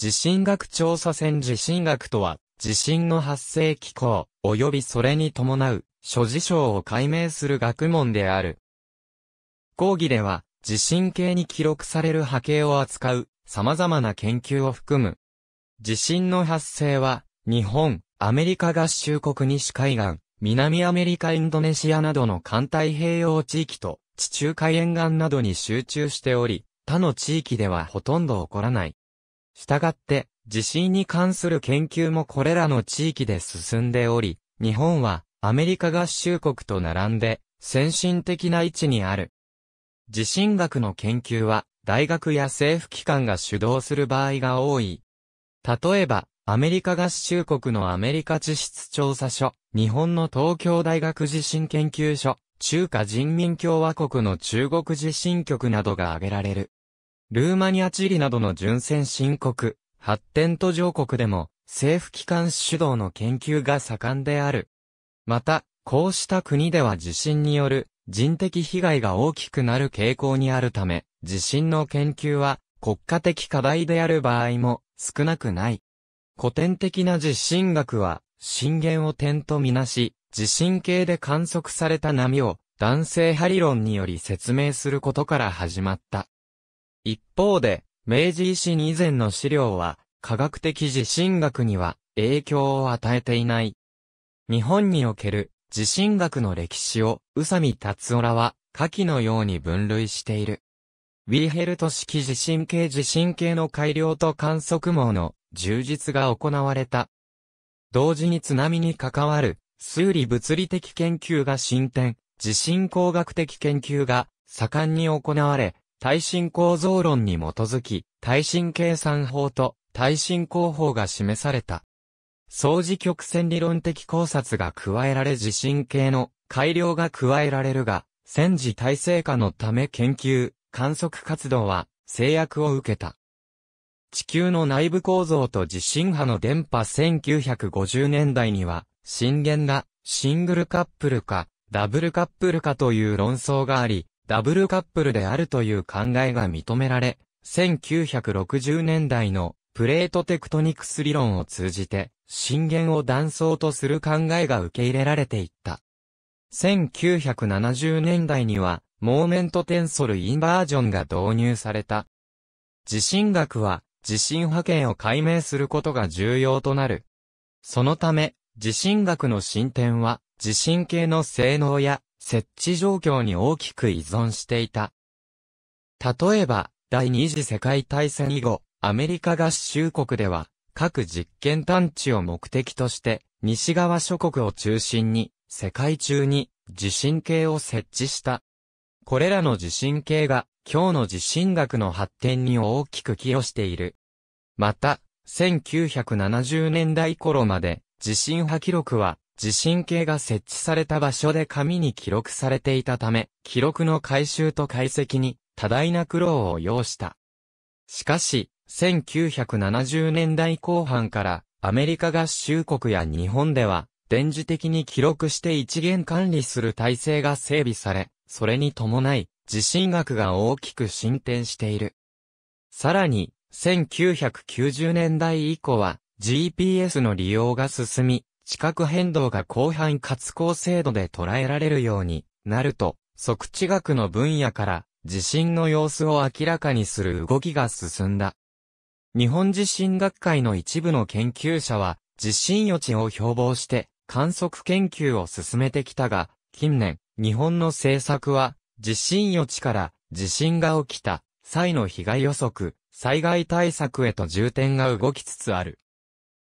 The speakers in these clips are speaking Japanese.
地震学調査船地震学とは、地震の発生機構、及びそれに伴う、諸事象を解明する学問である。講義では、地震計に記録される波形を扱う、様々な研究を含む。地震の発生は、日本、アメリカ合衆国西海岸、南アメリカインドネシアなどの環太平洋地域と、地中海沿岸などに集中しており、他の地域ではほとんど起こらない。したがって、地震に関する研究もこれらの地域で進んでおり、日本はアメリカ合衆国と並んで先進的な位置にある。地震学の研究は大学や政府機関が主導する場合が多い。例えば、アメリカ合衆国のアメリカ地質調査所、日本の東京大学地震研究所、中華人民共和国の中国地震局などが挙げられる。ルーマニアチリなどの純先申告、発展途上国でも、政府機関主導の研究が盛んである。また、こうした国では地震による人的被害が大きくなる傾向にあるため、地震の研究は国家的課題である場合も少なくない。古典的な地震学は、震源を点とみなし、地震計で観測された波を、男性ハリロンにより説明することから始まった。一方で、明治維新以前の資料は、科学的地震学には影響を与えていない。日本における地震学の歴史を宇佐美達夫らは下記のように分類している。ウィーヘルト式地震計地震計の改良と観測網の充実が行われた。同時に津波に関わる数理物理的研究が進展、地震工学的研究が盛んに行われ、耐震構造論に基づき、耐震計算法と耐震工法が示された。相似曲線理論的考察が加えられ地震系の改良が加えられるが、戦時体制下のため研究、観測活動は制約を受けた。地球の内部構造と地震波の電波1950年代には、震源がシングルカップルかダブルカップルかという論争があり、ダブルカップルであるという考えが認められ、1960年代のプレートテクトニクス理論を通じて、震源を断層とする考えが受け入れられていった。1970年代には、モーメントテンソルインバージョンが導入された。地震学は、地震波形を解明することが重要となる。そのため、地震学の進展は、地震系の性能や設置状況に大きく依存していた。例えば、第二次世界大戦以後、アメリカ合衆国では、各実験探知を目的として、西側諸国を中心に、世界中に地震計を設置した。これらの地震計が、今日の地震学の発展に大きく寄与している。また、1970年代頃まで、地震波記録は、地震計が設置された場所で紙に記録されていたため、記録の回収と解析に多大な苦労を要した。しかし、1970年代後半からアメリカ合衆国や日本では、電磁的に記録して一元管理する体制が整備され、それに伴い、地震学が大きく進展している。さらに、1990年代以降は、GPS の利用が進み、地殻変動が広範かつ高精度で捉えられるようになると、測地学の分野から地震の様子を明らかにする動きが進んだ。日本地震学会の一部の研究者は、地震予知を標榜して観測研究を進めてきたが、近年、日本の政策は、地震予知から地震が起きた際の被害予測、災害対策へと重点が動きつつある。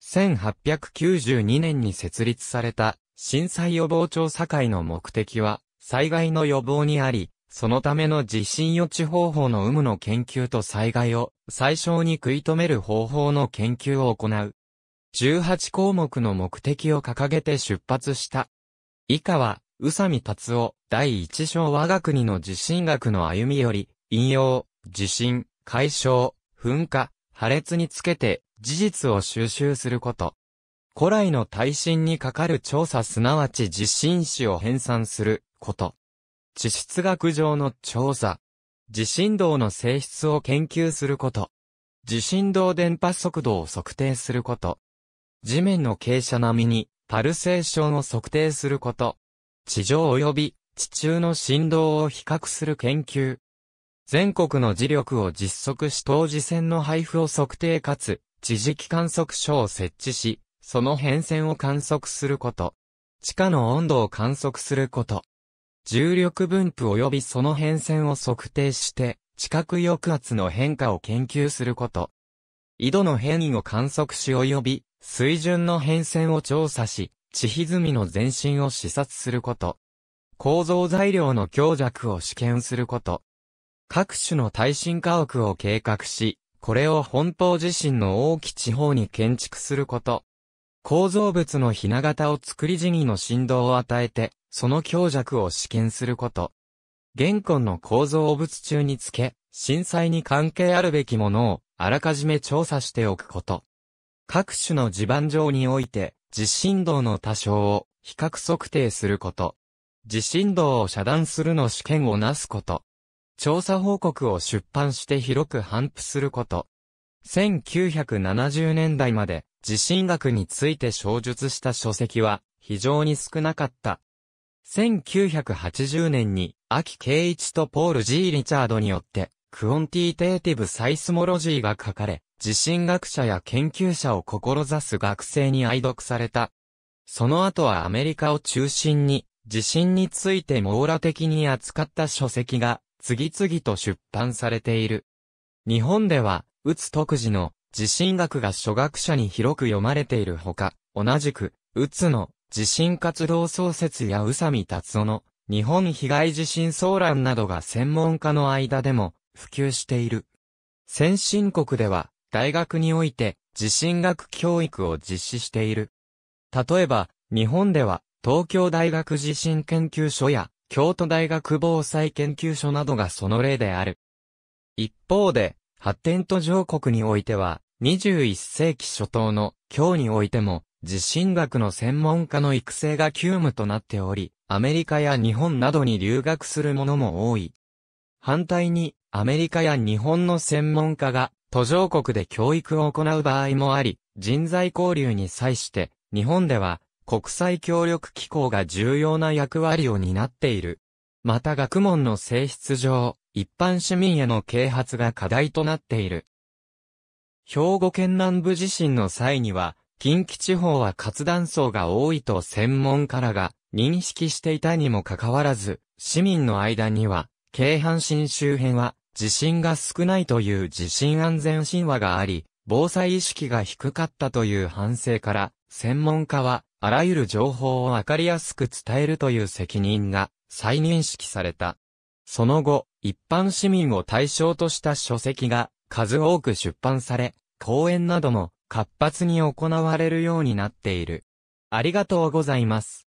1892年に設立された震災予防調査会の目的は災害の予防にあり、そのための地震予知方法の有無の研究と災害を最小に食い止める方法の研究を行う。18項目の目的を掲げて出発した。以下は、宇佐美達夫、第一章我が国の地震学の歩みより、引用、地震、解消、噴火、破裂につけて、事実を収集すること。古来の耐震にかかる調査すなわち実震史を編纂すること。地質学上の調査。地震動の性質を研究すること。地震動電波速度を測定すること。地面の傾斜並みにパルセーションを測定すること。地上及び地中の振動を比較する研究。全国の磁力を実測し当時線の配布を測定かつ地磁気観測所を設置し、その変遷を観測すること。地下の温度を観測すること。重力分布及びその変遷を測定して、地殻抑圧の変化を研究すること。井戸の変異を観測し及び、水準の変遷を調査し、地歪みの前進を視察すること。構造材料の強弱を試験すること。各種の耐震家屋を計画し、これを本島自身の大き地方に建築すること。構造物のひな型を作り地味の振動を与えて、その強弱を試験すること。玄今の構造物中につけ、震災に関係あるべきものをあらかじめ調査しておくこと。各種の地盤上において、地震動の多少を比較測定すること。地震動を遮断するの試験をなすこと。調査報告を出版して広く反布すること。1970年代まで地震学について小述した書籍は非常に少なかった。1980年に、秋慶一とポール・ G・ リチャードによって、クオンティテーティブ・サイスモロジーが書かれ、地震学者や研究者を志す学生に愛読された。その後はアメリカを中心に、地震について網羅的に扱った書籍が次々と出版されている。日本では、宇津特次の地震学が初学者に広く読まれているほか、同じく、宇津の地震活動創設や宇佐美達夫の日本被害地震騒乱などが専門家の間でも普及している。先進国では、大学において地震学教育を実施している。例えば、日本では東京大学地震研究所や京都大学防災研究所などがその例である。一方で、発展途上国においては、21世紀初頭の今日においても、地震学の専門家の育成が急務となっており、アメリカや日本などに留学する者も多い。反対に、アメリカや日本の専門家が途上国で教育を行う場合もあり、人材交流に際して、日本では国際協力機構が重要な役割を担っている。また学問の性質上、一般市民への啓発が課題となっている。兵庫県南部地震の際には、近畿地方は活断層が多いと専門家らが認識していたにもかかわらず、市民の間には、京阪神周辺は地震が少ないという地震安全神話があり、防災意識が低かったという反省から、専門家はあらゆる情報をわかりやすく伝えるという責任が再認識された。その後、一般市民を対象とした書籍が数多く出版され、講演なども活発に行われるようになっている。ありがとうございます。